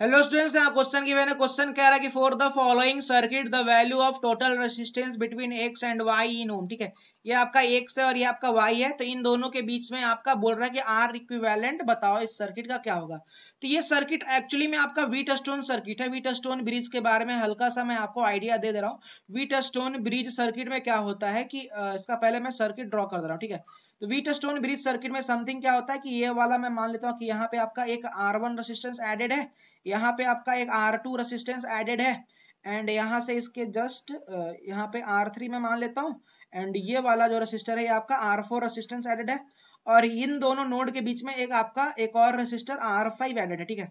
Hello students यहाँ question की मैंने क्वेश्चन कह रहा है कि for the following circuit the value of total resistance between X and Y in ohm ठीक है ये आपका एक्स है और ये आपका वाई है तो इन दोनों के बीच में आपका बोल रहा है कि आर इक्विवेलेंट बताओ इस सर्किट का क्या होगा तो ये सर्किट एक्चुअली में आपका वीट स्टोन सर्किट है वीट स्टोन ब्रिज के बारे में हल्का सा मैं आपको आइडिया दे दे रहा हूँ वीट स्टोन ब्रिज सर्किट में क्या होता है कि इसका पहले मैं सर्किट ड्रॉ कर दे रहा हूँ ठीक है तो वीट स्टोन ब्रिज सर्किट में समथिंग क्या होता है कि ये वाला मैं मान लेता हूँ कि यहाँ पे आपका एक आर वन रेसिस्टेंस एडेड है यहाँ पे आपका एक आर टू रसिस्टेंस एडेड है एंड यहाँ से इसके जस्ट यहाँ पे आर थ्री में मान लेता हूँ एंड ये वाला जो रसिस्टर है ये आपका आर फोर रसिस्टेंस एडेड है और इन दोनों नोड के बीच में एक आपका एक और रसिस्टर आर फाइव एडेड है ठीक है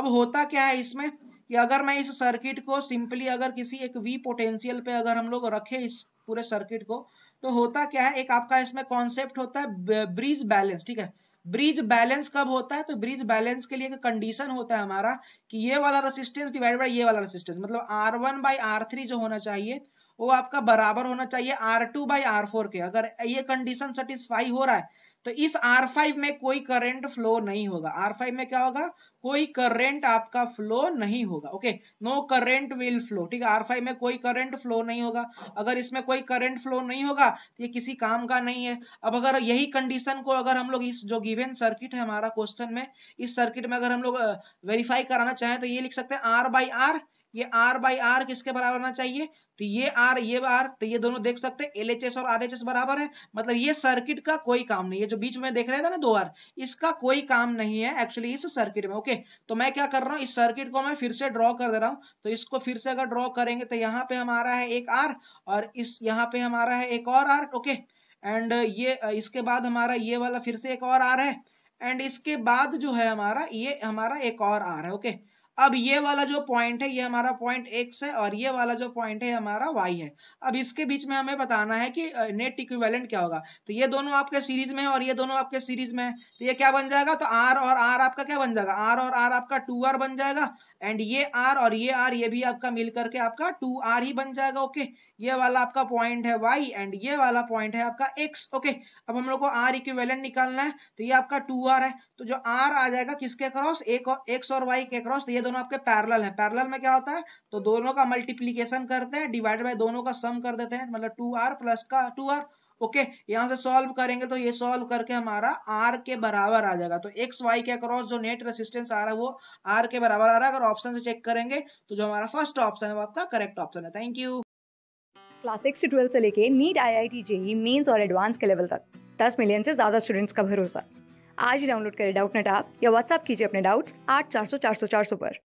अब होता क्या है इसमें कि अगर मैं इस सर्किट को सिंपली अगर किसी एक वी पोटेंशियल पे अगर हम लोग रखे इस पूरे सर्किट को तो होता क्या है एक आपका इसमें कॉन्सेप्ट होता है ब्रिज बैलेंस ठीक है ब्रिज बैलेंस कब होता है तो ब्रिज बैलेंस के लिए एक कंडीशन होता है हमारा कि ये वाला रेसिस्टेंस डिवाइड बाय ये वाला रेसिस्टेंस मतलब R one by R three जो होना चाहिए वो आपका बराबर होना चाहिए R two by R four के अगर ये कंडीशन सेटिस्फाई हो रहा है तो इस R5 में कोई करंट फ्लो नहीं होगा R5 में क्या होगा कोई करंट आपका फ्लो नहीं होगा okay no current will flow ठीक है R5 में कोई करंट फ्लो नहीं होगा अगर इसमें कोई करंट फ्लो नहीं होगा तो ये किसी काम का नहीं है अब अगर यही कंडीशन को अगर हम लोग इस जो गिवेन सर्किट है हमारा क्वेश्चन में इस सर्किट में अगर हम लोग वेरीफाई कराना चाहें तो ये लिख सकते हैं आर बाई आर ये आर बाई आर किसके बराबर होना चाहिए तो ये आर ये आर तो ये दोनों देख सकते हैं एलएचएस और आरएचएस बराबर है मतलब ये सर्किट का कोई काम नहीं है जो बीच में देख रहे थे ना दो आर इसका कोई काम नहीं है एक्चुअली इस सर्किट में ओके तो मैं क्या कर रहा हूँ इस सर्किट को मैं फिर से ड्रॉ कर दे रहा हूँ तो इसको फिर से अगर ड्रॉ करेंगे तो यहाँ पे हमारा है एक आर और इस यहाँ पे हमारा है एक और आर ओके एंड ये इसके बाद हमारा ये वाला फिर से एक और आर है एंड इसके बाद जो है हमारा ये हमारा एक और आर है ओके okay? अब ये वाला जो पॉइंट है ये हमारा पॉइंट एक्स है और ये वाला जो पॉइंट है हमारा वाई है अब इसके बीच में हमें बताना है कि नेट इक्विवेलेंट क्या होगा तो ये दोनों आपके सीरीज में है और ये दोनों आपके सीरीज में है तो ये क्या बन जाएगा तो आर और आर आपका क्या बन जाएगा आर और आर आपका टू आर बन जाएगा एंड ये आर और ये आर ये भी आपका मिल करके आपका टू आर ही बन जाएगा ओके ये वाला आपका पॉइंट है वाई एंड ये वाला पॉइंट है आपका एक्स ओके अब हम लोग को आर इक्विवेलेंट निकालना है तो ये आपका टू आर है तो जो आर आ जाएगा किसके क्रॉस एक और एक्स और वाई के क्रॉस तो ये दोनों आपके पैरल है पैरल में क्या होता है तो दोनों का मल्टीप्लीकेशन करते हैं डिवाइड बाई दोनों का सम कर देते हैं मतलब टू आर प्लस का टू आर ओके यहां से सॉल्व करेंगे तो ये सॉल्व करके हमारा आर के बराबर आ जाएगा तो एक्स वाई के अक्रॉस जो नेट रेसिस्टेंस आ रहा है वो आर के बराबर आ रहा है अगर ऑप्शन से चेक करेंगे तो जो हमारा फर्स्ट ऑप्शन है वो आपका करेक्ट ऑप्शन है थैंक यू क्लास सिक्स से ट्वेल्व से लेके NEET I I T JEE mains और एडवांस के लेवल तक दस मिलियन से ज्यादा स्टूडेंट्स का भरोसा आज ही डाउनलोड करें डाउट ऐप या व्हाट्सअप कीजिए अपने डाउट्स आठ चार सौ चार सौ चार सौ पर